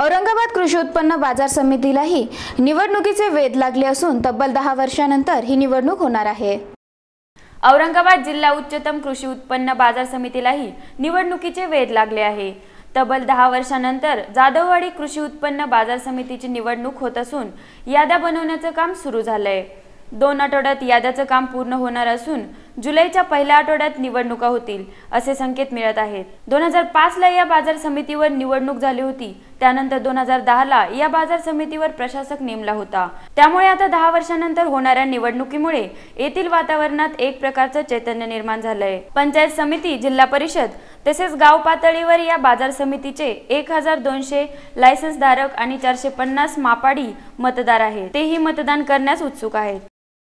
औरंगाबाद कृषी उत्पन्न बाजार समितीलाही निवडणुकीचे वेध लागले असून तब्बल दहा वर्षानंतर ही निवडणूक होणार आहे औरंगाबाद जिल्हा उच्चतम कृषी उत्पन्न बाजार समितीलाही निवडणुकीचे वेध लागले आहे तब्बल दहा वर्षानंतर जाधववाडी कृषी उत्पन्न बाजार समितीची निवडणूक होत असून याद्या बनवण्याचं काम सुरू झालंय दोन आठवड्यात याद्याचं काम पूर्ण होणार असून जुलैच्या पहिल्या आठवड्यात निवडणुका होतील असे संकेत मिळत आहेत दोन हजार पाच ला या बाजार समितीवर निवडणूक झाली होती त्यानंतर दोन हजार ला या बाजार समितीवर प्रशासक नेमला होता त्यामुळे आता दहा वर्षानंतर होणाऱ्या निवडणुकीमुळे येथील वातावरणात एक प्रकारचं चैतन्य निर्माण झालंय पंचायत समिती जिल्हा परिषद तसेच गाव पातळीवर या बाजार समितीचे एक हजार दोनशे लायसन्स धारक आणि चारशे पन्नास मापाडी मतदार आहेत तेही मतदान करण्यास उत्सुक आहेत